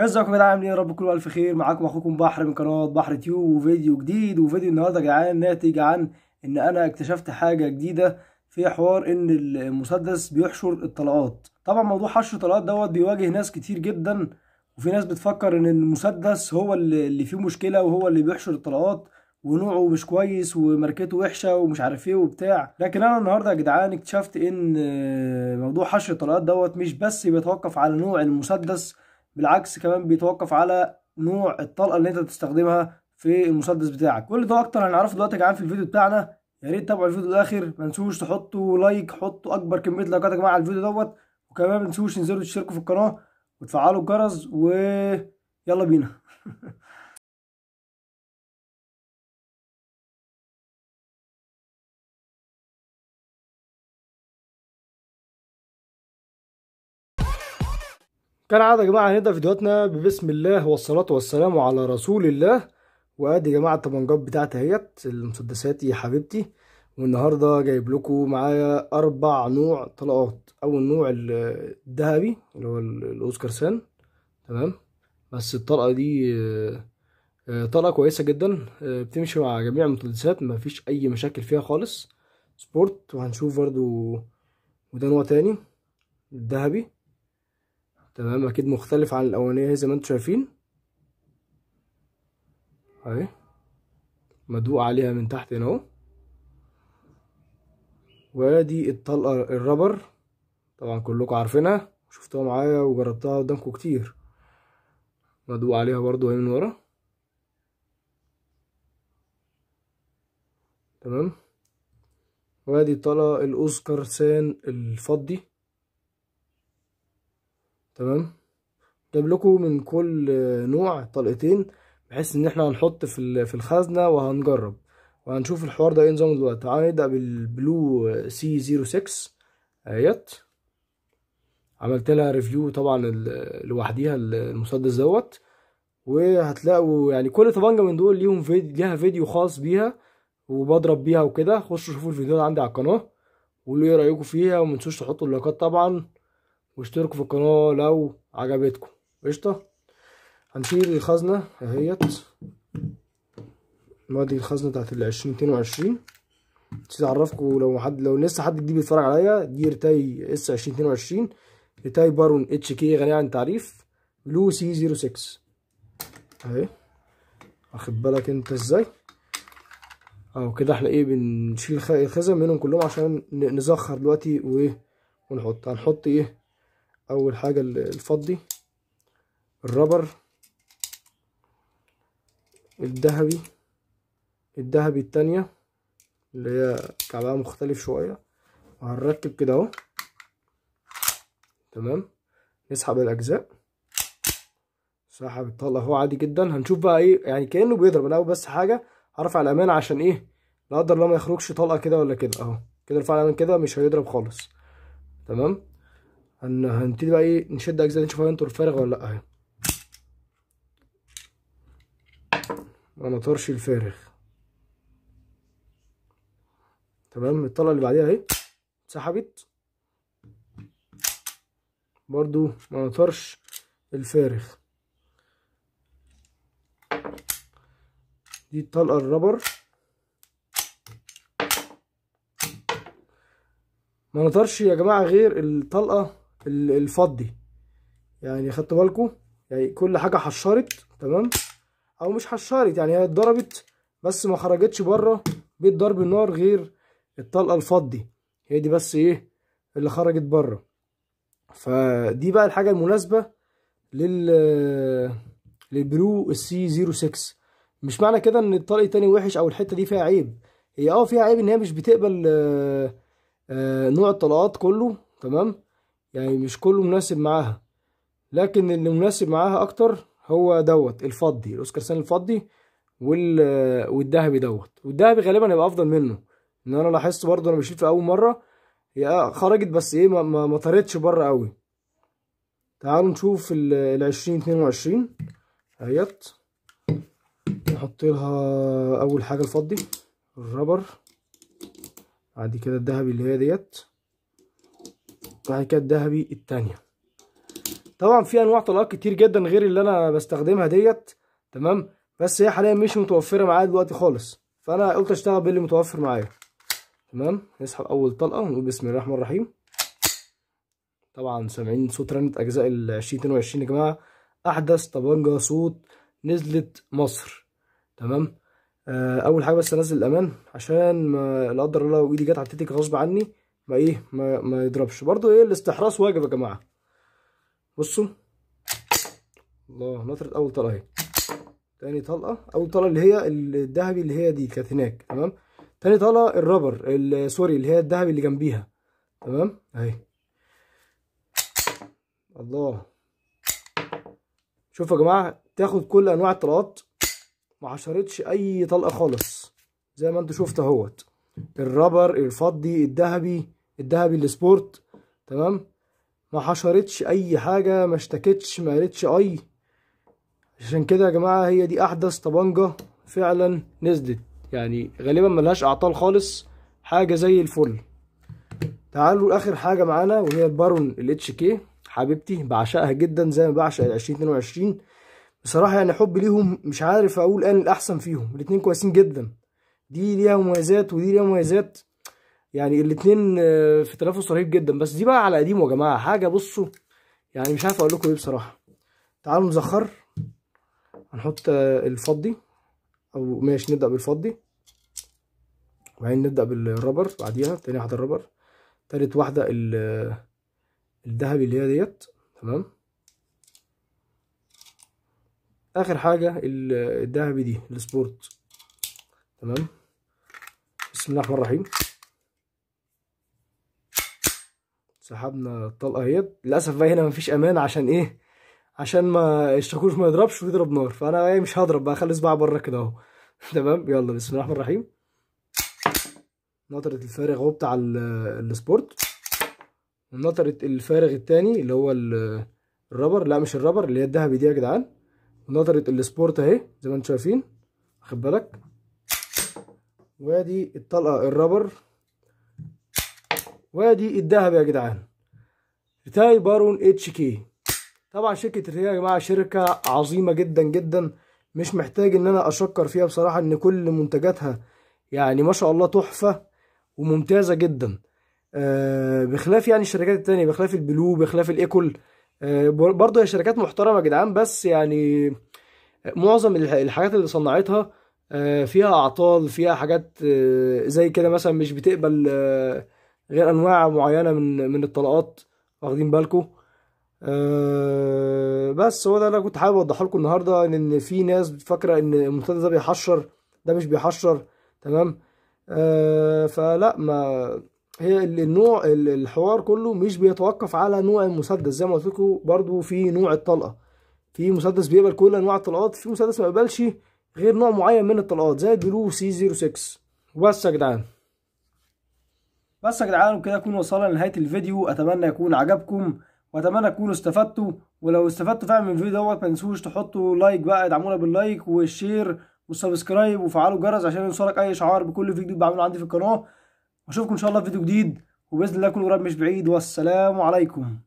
ازيكم يا جدعان عاملين يا إيه؟ رب كل الف خير معاكم اخوكم بحر من قناه بحر تيوب وفيديو جديد وفيديو النهارده يا جدعان ناتج عن ان انا اكتشفت حاجه جديده في حوار ان المسدس بيحشر الطلقات طبعا موضوع حشر الطلقات دوت بيواجه ناس كتير جدا وفي ناس بتفكر ان المسدس هو اللي فيه مشكله وهو اللي بيحشر الطلقات ونوعه مش كويس وماركته وحشه ومش عارف ايه وبتاع لكن انا النهارده يا جدعان اكتشفت ان موضوع حشر الطلقات دوت مش بس بيتوقف على نوع المسدس بالعكس كمان بيتوقف على نوع الطلقه اللي انت تستخدمها في المسدس بتاعك كل ده اكتر هنعرفه دلوقتي يا جماعه في الفيديو بتاعنا يا ريت تتابعوا الفيديو للاخر ما تنسوش تحطوا لايك حطوا اكبر كميه لايكات يا جماعه على الفيديو دوت وكمان ما تنسوش تنزلوا تشتركوا في القناه وتفعلوا الجرس و يلا بينا كالعادة يا جماعة هنبدأ فيديوهاتنا ببسم الله والصلاة والسلام على رسول الله وادي يا جماعة الطبنجات بتاعتي اهيت المسدسات يا حبيبتي والنهاردة جايب لكم معايا أربع نوع طلقات أول نوع الذهبي اللي هو الأوسكار سان تمام بس الطلقة دي آه، آه، طلقة كويسة جدا آه، بتمشي مع جميع المسدسات مفيش أي مشاكل فيها خالص سبورت وهنشوف برضو وده نوع تاني الذهبي تمام اكيد مختلف عن الاولانيه زي ما انتم شايفين اهي مدوق عليها من تحت هنا اهو وادي الطلقه الربر طبعا كلكم عارفينها شفتوها معايا وجربتها قدامكم كتير مدوق عليها برضو اهي من ورا تمام وادي الطلقه الاوسكار سان الفضي تمام جايب لكم من كل نوع طلقتين بحيث ان احنا هنحط في في الخزنه وهنجرب وهنشوف الحوار ده ايه نظام دلوقتي تعالى نبدا بالبلو سي 06 اهيت عملت لها ريفيو طبعا لوحديها المسدس دوت وهتلاقوا يعني كل طبنجه من دول ليهم فيديو ليها فيديو خاص بيها وبضرب بيها وكده خشوا شوفوا الفيديو ده عندي على القناه وقولوا ايه رايكم فيها ومتنسوش تحطوا اللايكات طبعا واشتركوا في القناة لو عجبتكم قشطة هنشيل الخزنة اهيت نودي الخزنة بتاعت العشرين اتنين وعشرين نسيت اعرفكم لو حد لو لسه حد جديد بيتفرج عليا دي رتاي اس عشرين اتنين وعشرين بارون اتش كي غني عن تعريف بلو سي زيرو سكس اهي واخد بالك انت ازاي اهو كده احنا ايه بنشيل الخزن منهم كلهم عشان نزخر دلوقتي وايه ونحط هنحط ايه اول حاجه الفضي الربر الذهبي الذهبي التانية اللي هي كعبها مختلف شوية وهنركب كده اهو تمام نسحب الاجزاء سحب اتطلع اهو عادي جدا هنشوف بقى ايه يعني كانه بيضرب انا بس حاجه هرفع الامان عشان ايه لا قدر الله ما يخرجش طلقه كده ولا كده اهو كده رفع الامان كده مش هيضرب خالص تمام هنبتدي بقى ايه نشد اجزاء نشوف هل انتوا ولا لا اهي انا طرش الفارغ تمام الطلقه اللي بعديها اهي اتسحبت برضو ما نطرش الفارغ دي الطلقه الرابر ما نطرش يا جماعه غير الطلقه الفضي يعني خدتوا بالكم يعني كل حاجه حشرت تمام او مش حشرت يعني هي اتضربت بس ما خرجتش بره بيت ضرب النار غير الطلقه الفضي هي دي بس ايه اللي خرجت بره فدي بقى الحاجه المناسبه لل للبرو السي 06 مش معنى كده ان الطلق التاني وحش او الحته دي فيها عيب هي اه فيها عيب ان هي مش بتقبل آه، آه، نوع الطلقات كله تمام يعني مش كله مناسب معاها لكن اللي مناسب معاها اكتر هو دوت الفضي الاوسكار سان الفضي وال والذهبي دوت والذهبي غالبا هيبقى افضل منه ان انا لاحظت برضه انا مشيت في اول مره هي خرجت بس ايه ما, ما, ما طارتش بره قوي تعالوا نشوف ال 20 22 اهيت نحط لها اول حاجه الفضي الربر بعد كده الذهبي اللي هي ديت بعد كده الذهبي التانية طبعا في انواع طلقات كتير جدا غير اللي انا بستخدمها ديت تمام بس هي حاليا مش متوفره معايا دلوقتي خالص فانا قلت اشتغل باللي متوفر معايا تمام نسحب اول طلقه ونقول بسم الله الرحمن الرحيم طبعا سامعين صوت رنة اجزاء ال 2022 يا جماعه احدث طبنجه صوت نزلت مصر تمام آه، اول حاجه بس انزل الامان عشان لا قدر الله لو ايدي جت على غصب عني ما ايه ما, ما يضربش برضو ايه الاستحراس واجب يا جماعه بصوا الله نطرت اول طلقه اهي تاني طلقه اول طلقه اللي هي الذهبي اللي هي دي كانت هناك تمام تاني طلقه الرابر سوري اللي هي الذهبي اللي جنبيها تمام اهي الله شوفوا يا جماعه تاخد كل انواع الطلقات ما حشرتش اي طلقه خالص زي ما انتوا شفتوا اهوت الرابر الفضي الذهبي الذهبي للسبورت تمام ما حشرتش اي حاجه ما اشتكتش ما قالتش اي عشان كده يا جماعه هي دي احدث طبنجه فعلا نزلت يعني غالبا ملهاش اعطال خالص حاجه زي الفل تعالوا لاخر حاجه معانا وهي البارون الاتش كي حبيبتي بعشقها جدا زي ما بعشق ال 2022 بصراحه يعني حب ليهم مش عارف اقول انا الاحسن فيهم الاتنين كويسين جدا دي ليها مميزات ودي ليها مميزات يعني الاثنين آه، في تنافس رهيب جدا بس دي بقى على قديمه يا جماعه حاجه بصوا يعني مش عارف اقول لكم ايه بصراحه تعالوا نزخر هنحط آه، الفضي او ماشي نبدا بالفضي وبعدين نبدا بالربر بعديها تاني واحده الربر تالت واحده آه، الذهبي اللي هي ديت تمام اخر حاجه الذهبي دي السبورت تمام بسم الله الرحمن الرحيم سحبنا الطلقه اهيت للاسف بقى هنا مفيش امان عشان ايه عشان ما الشاكوش ما يضربش ويضرب نار فانا ايه مش هضرب بقى اخلي صباعي بره كده اهو تمام يلا بسم الله الرحمن الرحيم نطرة الفارغ اهو بتاع السبورت ونطرة الفارغ التاني اللي هو الرابر لا مش الرابر اللي هي الدهبي دي يا جدعان ونطرة السبورت اهي زي ما انتم شايفين واخد بالك وادي الطلقه الرابر وادي الذهب يا جدعان بتاعي بارون اتش كي طبعا شركة الرياء يا جماعة شركة عظيمة جدا جدا مش محتاج ان انا اشكر فيها بصراحة ان كل منتجاتها يعني ما شاء الله تحفة وممتازة جدا أه بخلاف يعني الشركات التانية بخلاف البلو بخلاف الايكول أه برضه هي شركات محترمة يا جدعان بس يعني معظم الحاجات اللي صنعتها آه، فيها اعطال فيها حاجات آه، زي كده مثلا مش بتقبل آه، غير انواع معينه من من الطلقات واخدين بالكم أه بس هو ده اللي كنت حابب اوضحه لكم النهارده ان في ناس فاكره ان المنتدى ده بيحشر ده مش بيحشر تمام أه فلا ما هي النوع الحوار كله مش بيتوقف على نوع المسدس زي ما قلت لكم برضه في نوع الطلقه في مسدس بيقبل كل انواع الطلقات في مسدس ما بيقبلش غير نوع معين من الطلقات زي البلو سي 06 وبس يا جدعان بس يا جدعان كده اكون وصلنا لنهايه الفيديو اتمنى يكون عجبكم واتمنى تكونوا استفدتوا ولو استفدتوا فعلا من الفيديو دوت ما تنسوش تحطوا لايك بقى ادعمونا باللايك والشير والسبسكرايب وفعلوا الجرس عشان يوصلك اي اشعار بكل فيديو بعمله عندي في القناه واشوفكم ان شاء الله في فيديو جديد وباذن الله يكون قريب مش بعيد والسلام عليكم